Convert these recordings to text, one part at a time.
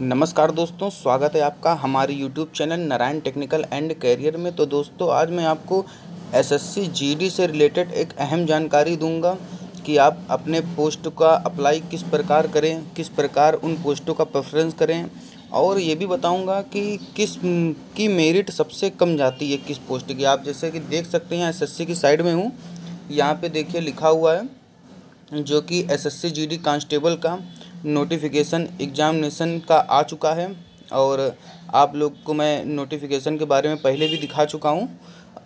नमस्कार दोस्तों स्वागत है आपका हमारे YouTube channel Narayan technical and career में तो दोस्तों आज मैं आपको एसएससी जीडी से रिलेटेड एक अहम जानकारी दूंगा कि आप अपने पोस्ट का अप्लाई किस प्रकार करें किस प्रकार उन पोस्टों का प्रेफरेंस करें और ये भी बताऊंगा कि किस की मेरिट सबसे कम जाती है किस पोस्ट की आप जैसे कि देख सकते हैं एस की साइड में हूँ यहाँ पर देखिए लिखा हुआ है जो कि एस एस कांस्टेबल का नोटिफिकेशन एग्जामिनेशन का आ चुका है और आप लोग को मैं नोटिफिकेशन के बारे में पहले भी दिखा चुका हूँ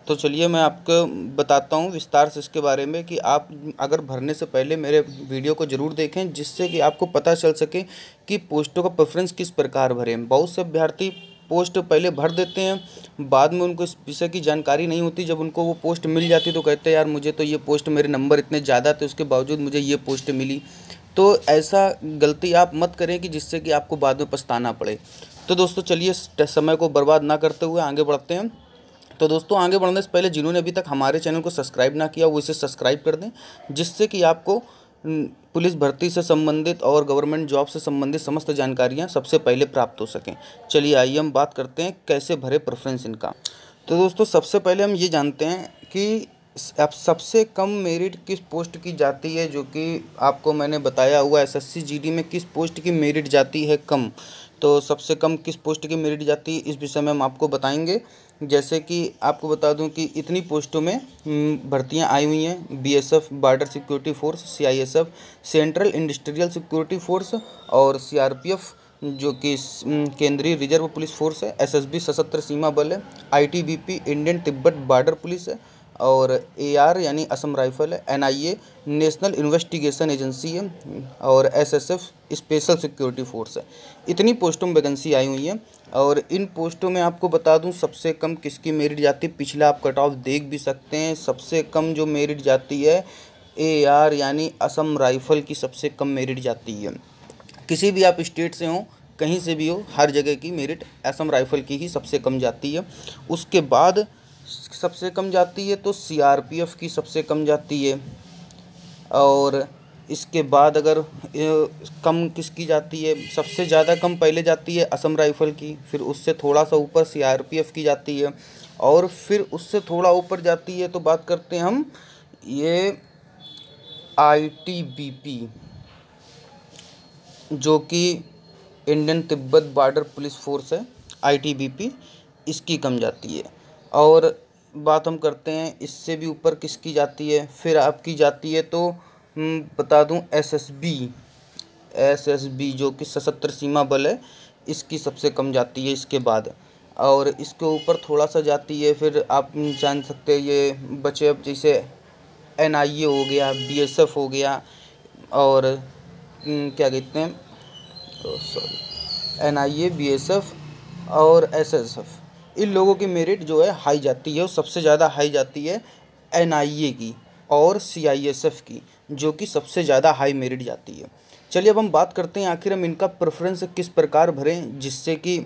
तो चलिए मैं आपको बताता हूँ विस्तार से इसके बारे में कि आप अगर भरने से पहले मेरे वीडियो को ज़रूर देखें जिससे कि आपको पता चल सके कि पोस्टों का प्रेफरेंस किस प्रकार भरें बहुत से अभ्यर्थी पोस्ट पहले भर देते हैं बाद में उनको इस विषय की जानकारी नहीं होती जब उनको वो पोस्ट मिल जाती तो कहते हैं यार मुझे तो ये पोस्ट मेरे नंबर इतने ज़्यादा थे उसके बावजूद मुझे ये पोस्ट मिली तो ऐसा गलती आप मत करें कि जिससे कि आपको बाद में पछताना पड़े तो दोस्तों चलिए समय को बर्बाद ना करते हुए आगे बढ़ते हैं तो दोस्तों आगे बढ़ने से पहले जिन्होंने अभी तक हमारे चैनल को सब्सक्राइब ना किया वो इसे सब्सक्राइब कर दें जिससे कि आपको पुलिस भर्ती से संबंधित और गवर्नमेंट जॉब से संबंधित समस्त जानकारियां सबसे पहले प्राप्त हो सकें चलिए आइए हम बात करते हैं कैसे भरे प्रेफरेंस इनका तो दोस्तों सबसे पहले हम ये जानते हैं कि अब सबसे कम मेरिट किस पोस्ट की जाती है जो कि आपको मैंने बताया हुआ जी डी में किस पोस्ट की मेरिट जाती है कम तो सबसे कम किस पोस्ट की मेरिट जाती है इस विषय में हम आपको बताएंगे जैसे कि आपको बता दूं कि इतनी पोस्टों में हम्म, भर्तियां आई हुई हैं BSF border security force CISF central industrial security force और सीआरपीएफ जो कि हम्म, केंद्रीय रिजर्व पुलिस फोर्स है एसएसबी सशस्त्र सीमा बल है ITBP Indian Tibet border police है और ए आर यानी असम राइफल है N I A national investigation agency है और S S F special security force है इतनी पोस्टों में वैकेंसी आई हुई है और इन पोस्टों में आपको बता दूं सबसे कम किसकी मेरिट जाती है पिछला आप कट ऑफ देख भी सकते हैं सबसे कम जो मेरिट जाती है ए आर यानी असम राइफल की सबसे कम मेरिट जाती है किसी भी आप स्टेट से हों कहीं से भी हो हर जगह की मेरिट असम राइफल की ही सबसे कम जाती है उसके बाद सबसे कम जाती है तो सीआरपीएफ की सबसे कम जाती है और इसके बाद अगर कम किसकी जाती है सबसे ज़्यादा कम पहले जाती है असम राइफ़ल की फिर उससे थोड़ा सा ऊपर सीआरपीएफ की जाती है और फिर उससे थोड़ा ऊपर जाती है तो बात करते हैं हम ये आईटीबीपी जो कि Indian Tibet border police force है आईटीबीपी इसकी कम जाती है और बात हम करते हैं इससे भी ऊपर किसकी जाती है फिर आपकी जाती है तो बता दूं एसएसबी एसएसबी जो कि सशस्त्र सीमा बल है इसकी सबसे कम जाती है इसके बाद और इसके ऊपर थोड़ा सा जाती है फिर आप जान सकते हैं ये बचे अब जैसे एन आई ए हो गया बी एस एफ हो गया और हम्म, क्या कहते हैं sorry N I A B S F और एस एस एफ इन लोगों की मेरिट जो है हाई जाती है और सबसे ज़्यादा हाई जाती है एन की और सी की जो कि सबसे ज़्यादा हाई मेरिट जाती है चलिए अब हम बात करते हैं आखिर हम इनका प्रेफरेंस किस प्रकार भरें जिससे कि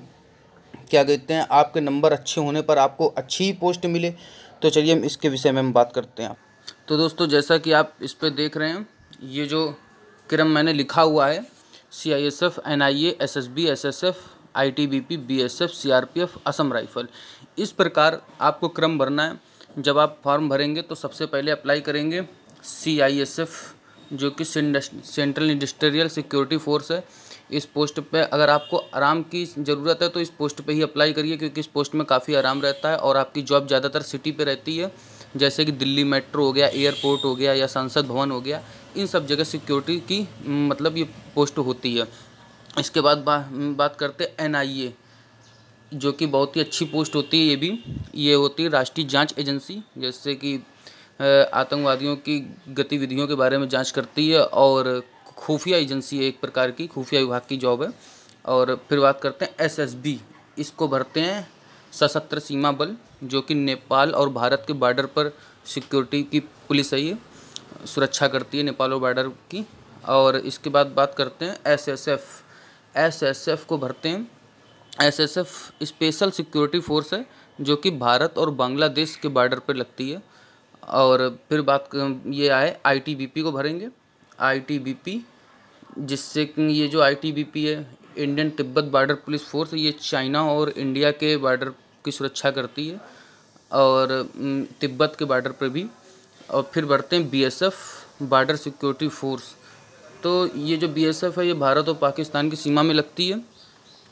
क्या कहते हैं आपके नंबर अच्छे होने पर आपको अच्छी ही पोस्ट मिले तो चलिए हम इसके विषय में हम बात करते हैं तो दोस्तों जैसा कि आप इस पर देख रहे हैं ये जो क्रम मैंने लिखा हुआ है C I S F N I A S S B S S F ITBP BSF CRPF Assam rifle इस प्रकार आपको क्रम भरना है जब आप फॉर्म भरेंगे तो सबसे पहले अप्लाई करेंगे सीआईएसएफ जो कि सेंट्रल इंडस्ट्रियल सिक्योरिटी फोर्स है इस पोस्ट पे अगर आपको आराम की ज़रूरत है तो इस पोस्ट पे ही अप्लाई करिए क्योंकि इस पोस्ट में काफ़ी आराम रहता है और आपकी जॉब ज़्यादातर सिटी पे रहती है जैसे कि दिल्ली मेट्रो हो गया एयरपोर्ट हो गया या संसद भवन हो गया इन सब जगह सिक्योरिटी की मतलब ये पोस्ट होती है इसके बाद बा, बात करते हैं एन आई ए जो कि बहुत ही अच्छी पोस्ट होती है ये भी ये होती है राष्ट्रीय जांच एजेंसी जैसे कि आतंकवादियों की गतिविधियों के बारे में जांच करती है और खुफिया एजेंसी है एक प्रकार की खुफिया विभाग की जॉब है और फिर बात करते हैं एसएसबी इसको भरते हैं सशस्त्र सीमा बल जो कि नेपाल और भारत के बॉर्डर पर सिक्योरिटी की पुलिस है ये सुरक्षा करती है नेपाल और बॉर्डर की और इसके बाद बात करते हैं एसएसएफ एसएसएफ को भरते हैं एसएसएफ स्पेशल सिक्योरिटी फोर्स है जो कि भारत और बांग्लादेश के बॉर्डर पर लगती है और फिर बात ये आए आईटीबीपी को भरेंगे आईटीबीपी जिससे ये जो आईटीबीपी है Indian Tibet border police force ये चाइना और इंडिया के बॉर्डर की सुरक्षा करती है और तिब्बत के बॉर्डर पर भी और फिर बढ़ते हैं बीएसएफ बॉर्डर सिक्योरिटी फोर्स तो ये जो बीएसएफ है ये भारत और पाकिस्तान की सीमा में लगती है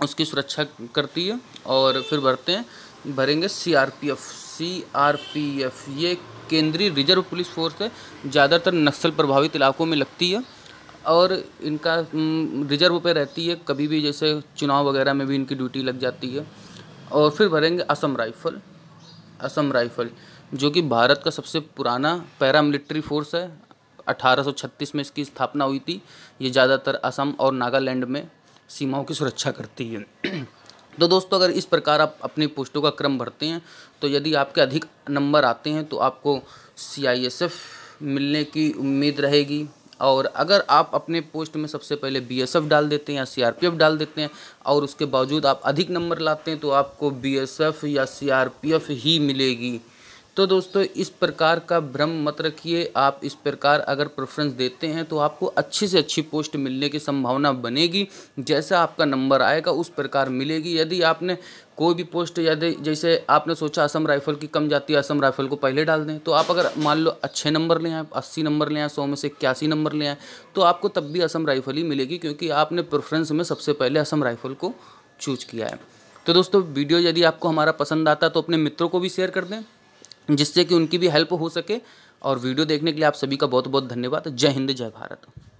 उसकी सुरक्षा करती है और फिर भरते हैं भरेंगे सीआरपीएफ सीआरपीएफ ये केंद्रीय रिजर्व पुलिस फोर्स है ज़्यादातर नक्सल प्रभावित इलाकों में लगती है और इनका रिजर्व पे रहती है कभी भी जैसे चुनाव वगैरह में भी इनकी ड्यूटी लग जाती है और फिर भरेंगे असम राइफल असम राइफल जो कि भारत का सबसे पुराना पैरामिलिट्री फोर्स है 1836 में इसकी स्थापना हुई थी ये ज़्यादातर असम और नागालैंड में सीमाओं की सुरक्षा करती है तो दोस्तों अगर इस प्रकार आप अपनी पोस्टों का क्रम भरते हैं तो यदि आपके अधिक नंबर आते हैं तो आपको सी मिलने की उम्मीद रहेगी और अगर आप अपने पोस्ट में सबसे पहले बीएसएफ डाल देते हैं या सीआरपीएफ डाल देते हैं और उसके बावजूद आप अधिक नंबर लाते हैं तो आपको बीएसएफ या सीआरपीएफ ही मिलेगी तो दोस्तों इस प्रकार का भ्रम मत रखिए आप इस प्रकार अगर प्रेफरेंस देते हैं तो आपको अच्छी से अच्छी पोस्ट मिलने की संभावना बनेगी जैसा आपका नंबर आएगा उस प्रकार मिलेगी यदि आपने कोई भी पोस्ट यदि जैसे आपने सोचा असम राइफल की कम जाती है असम राइफल को पहले डाल दें तो आप अगर मान लो अच्छे नंबर ले आए अस्सी नंबर ले आए सौ में से इक्यासी नंबर ले आए तो आपको तब भी असम राइफल ही मिलेगी क्योंकि आपने प्रेफरेंस में सबसे पहले असम राइफल को चूज किया है तो दोस्तों वीडियो यदि आपको हमारा पसंद आता है तो अपने मित्रों को भी शेयर कर दें जिससे कि उनकी भी हेल्प हो सके और वीडियो देखने के लिए आप सभी का बहुत बहुत धन्यवाद जय हिंद जय भारत